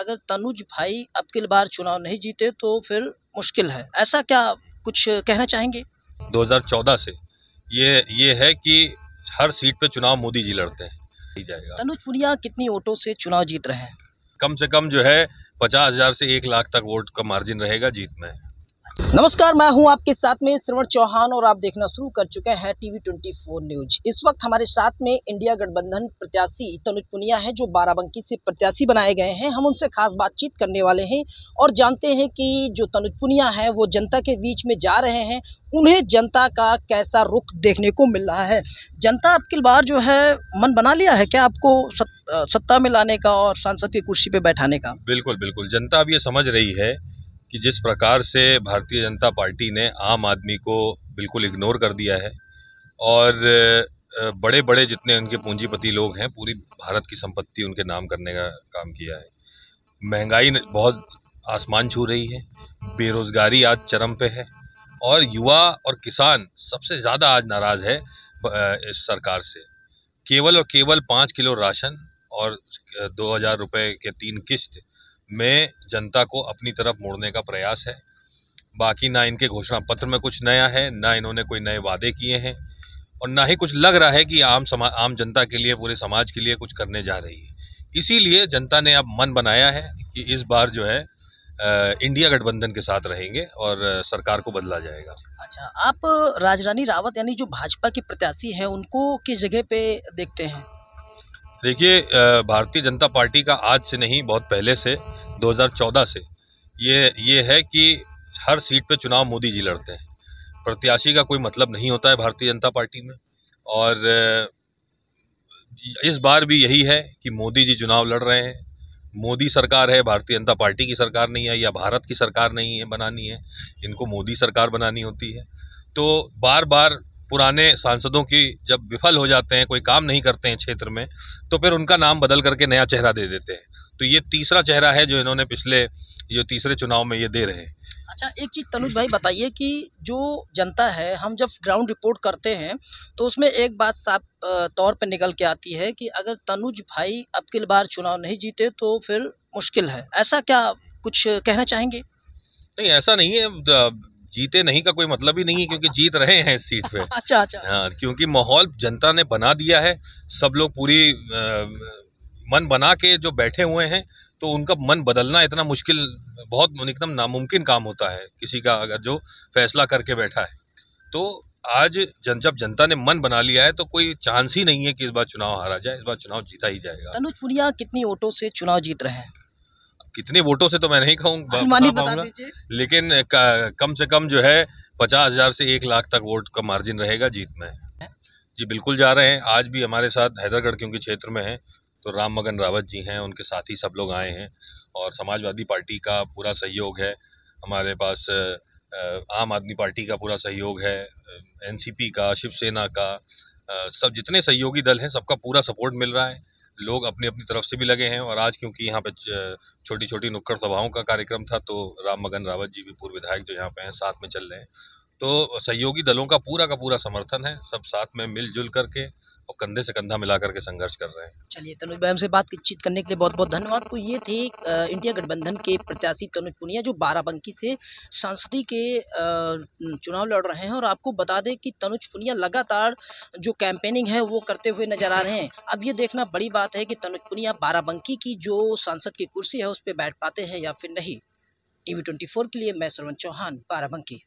अगर तनुज भाई अब की बार चुनाव नहीं जीते तो फिर मुश्किल है ऐसा क्या कुछ कहना चाहेंगे 2014 से ये ये है कि हर सीट पे चुनाव मोदी जी लड़ते हैं तनुज पुनिया कितनी वोटों से चुनाव जीत रहे हैं कम से कम जो है पचास हजार से एक लाख तक वोट का मार्जिन रहेगा जीत में नमस्कार मैं हूं आपके साथ में श्रवण चौहान और आप देखना शुरू कर चुके हैं टीवी 24 न्यूज इस वक्त हमारे साथ में इंडिया गठबंधन प्रत्याशी तनुज पुनिया है जो बाराबंकी से प्रत्याशी बनाए गए हैं हम उनसे खास बातचीत करने वाले हैं और जानते हैं कि जो तनुज पुनिया है वो जनता के बीच में जा रहे हैं उन्हें जनता का कैसा रुख देखने को मिल रहा है जनता आपकी बार जो है मन बना लिया है क्या आपको सत्ता में लाने का और सांसद की कुर्सी पर बैठाने का बिल्कुल बिल्कुल जनता अब ये समझ रही है कि जिस प्रकार से भारतीय जनता पार्टी ने आम आदमी को बिल्कुल इग्नोर कर दिया है और बड़े बड़े जितने उनके पूंजीपति लोग हैं पूरी भारत की संपत्ति उनके नाम करने का काम किया है महंगाई बहुत आसमान छू रही है बेरोज़गारी आज चरम पे है और युवा और किसान सबसे ज़्यादा आज नाराज़ है इस सरकार से केवल और केवल पाँच किलो राशन और दो हज़ार रुपये के तीन किस्त में जनता को अपनी तरफ मोड़ने का प्रयास है बाकी ना इनके घोषणा पत्र में कुछ नया है ना इन्होंने कोई नए वादे किए हैं और ना ही कुछ लग रहा है कि आम समा आम जनता के लिए पूरे समाज के लिए कुछ करने जा रही है इसीलिए जनता ने अब मन बनाया है कि इस बार जो है इंडिया गठबंधन के साथ रहेंगे और सरकार को बदला जाएगा अच्छा आप राजरानी रावत यानी जो भाजपा के प्रत्याशी हैं उनको किस जगह पे देखते हैं देखिए भारतीय जनता पार्टी का आज से नहीं बहुत पहले से 2014 से ये ये है कि हर सीट पे चुनाव मोदी जी लड़ते हैं प्रत्याशी का कोई मतलब नहीं होता है भारतीय जनता पार्टी में और इस बार भी यही है कि मोदी जी चुनाव लड़ रहे हैं मोदी सरकार है भारतीय जनता पार्टी की सरकार नहीं है या भारत की सरकार नहीं है बनानी है इनको मोदी सरकार बनानी होती है तो बार बार पुराने सांसदों की जब विफल हो जाते हैं कोई काम नहीं करते हैं क्षेत्र में तो फिर उनका नाम बदल करके नया चेहरा दे देते हैं तो ये तीसरा चेहरा है जो इन्होंने पिछले जो तीसरे चुनाव में ये दे रहे हैं अच्छा एक चीज़ तनुज भाई बताइए कि जो जनता है हम जब ग्राउंड रिपोर्ट करते हैं तो उसमें एक बात साफ तौर पर निकल के आती है कि अगर तनुज भाई अब की बार चुनाव नहीं जीते तो फिर मुश्किल है ऐसा क्या कुछ कहना चाहेंगे नहीं ऐसा नहीं है जीते नहीं का कोई मतलब ही नहीं है क्योंकि जीत रहे हैं इस सीट पे अच्छा अच्छा हाँ क्योंकि माहौल जनता ने बना दिया है सब लोग पूरी आ, मन बना के जो बैठे हुए हैं तो उनका मन बदलना इतना मुश्किल बहुत एकदम नामुमकिन काम होता है किसी का अगर जो फैसला करके बैठा है तो आज जन जब जनता ने मन बना लिया है तो कोई चांस ही नहीं है कि इस बार चुनाव हारा जाए इस बार चुनाव जीता ही जाएगा तनुज पुनिया कितनी वोटों से चुनाव जीत रहे हैं कितने वोटों से तो मैं नहीं कहूँगा लेकिन कम से कम जो है पचास हजार से एक लाख तक वोट का मार्जिन रहेगा जीत में जी बिल्कुल जा रहे हैं आज भी हमारे साथ हैदरगढ़ क्योंकि क्षेत्र में है तो राम मगन रावत जी हैं उनके साथ ही सब लोग आए हैं और समाजवादी पार्टी का पूरा सहयोग है हमारे पास आम आदमी पार्टी का पूरा सहयोग है एनसीपी का शिवसेना का सब जितने सहयोगी दल हैं सबका पूरा सपोर्ट मिल रहा है लोग अपनी अपनी तरफ से भी लगे हैं और आज क्योंकि यहाँ पे छोटी छोटी नुक्कड़ सभाओं का कार्यक्रम था तो राम मगन रावत जी भी पूर्व विधायक जो यहाँ पे हैं साथ में चल रहे हैं तो सहयोगी दलों का पूरा का पूरा समर्थन है सब साथ में मिलजुल करके और कंधे से कंधा मिलाकर के संघर्ष कर रहे हैं चलिए तनुज भाई हमसे बातचीत करने के लिए बहुत बहुत धन्यवाद तो ये थे इंडिया गठबंधन के प्रत्याशी तनुज पुनिया जो बाराबंकी से सांसदी के चुनाव लड़ रहे हैं और आपको बता दें कि तनुज पुनिया लगातार जो कैंपेनिंग है वो करते हुए नजर आ रहे हैं अब ये देखना बड़ी बात है कि तनुज पुनिया बाराबंकी की जो सांसद की कुर्सी है उस पर बैठ पाते हैं या फिर नहीं टीवी 24 के लिए मैं सरवन चौहान बाराबंकी